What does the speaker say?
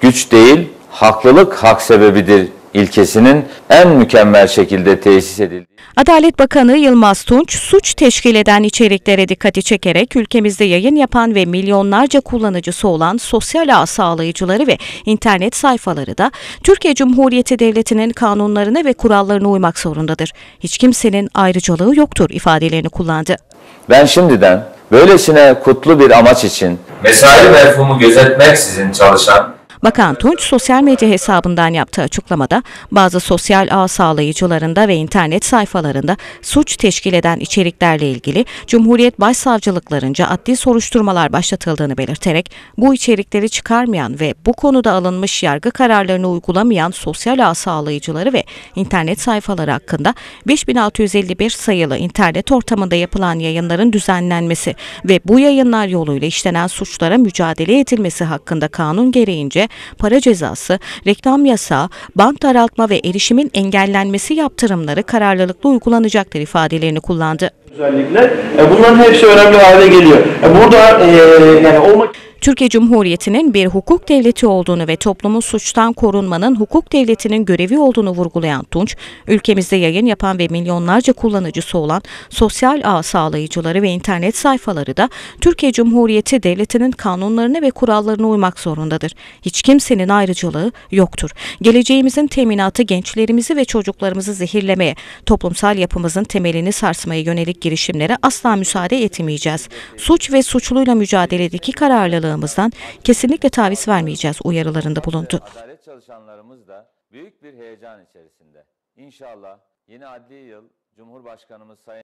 güç değil, haklılık hak sebebidir ilkesinin en mükemmel şekilde tesis edildi. Adalet Bakanı Yılmaz Tunç, suç teşkil eden içeriklere dikkati çekerek ülkemizde yayın yapan ve milyonlarca kullanıcısı olan sosyal ağ sağlayıcıları ve internet sayfaları da Türkiye Cumhuriyeti Devleti'nin kanunlarına ve kurallarına uymak zorundadır. Hiç kimsenin ayrıcalığı yoktur ifadelerini kullandı. Ben şimdiden böylesine kutlu bir amaç için mesai merfumu gözetmeksizin çalışan Bakan Tunç sosyal medya hesabından yaptığı açıklamada bazı sosyal ağ sağlayıcılarında ve internet sayfalarında suç teşkil eden içeriklerle ilgili Cumhuriyet Başsavcılıklarınca adli soruşturmalar başlatıldığını belirterek bu içerikleri çıkarmayan ve bu konuda alınmış yargı kararlarını uygulamayan sosyal ağ sağlayıcıları ve internet sayfaları hakkında 5651 sayılı internet ortamında yapılan yayınların düzenlenmesi ve bu yayınlar yoluyla işlenen suçlara mücadele edilmesi hakkında kanun gereğince para cezası, reklam yasağı, bank daraltma ve erişimin engellenmesi yaptırımları kararlılıkla uygulanacaktır ifadelerini kullandı. Özellikler, e, bunların hepsi önemli hale geliyor. E, burada e, yani olmak Türkiye Cumhuriyeti'nin bir hukuk devleti olduğunu ve toplumun suçtan korunmanın hukuk devletinin görevi olduğunu vurgulayan Tunç, ülkemizde yayın yapan ve milyonlarca kullanıcısı olan sosyal ağ sağlayıcıları ve internet sayfaları da Türkiye Cumhuriyeti devletinin kanunlarına ve kurallarına uymak zorundadır. Hiç kimsenin ayrıcalığı yoktur. Geleceğimizin teminatı gençlerimizi ve çocuklarımızı zehirlemeye, toplumsal yapımızın temelini sarsmaya yönelik girişimlere asla müsaade etmeyeceğiz. Suç ve suçluyla mücadeledeki kararlılığı bağımlılığımızdan kesinlikle taviz vermeyeceğiz uyarılarında bulundu. Adalet çalışanlarımız da büyük bir heyecan içerisinde. İnşallah yeni adli yıl Cumhurbaşkanımız Sayın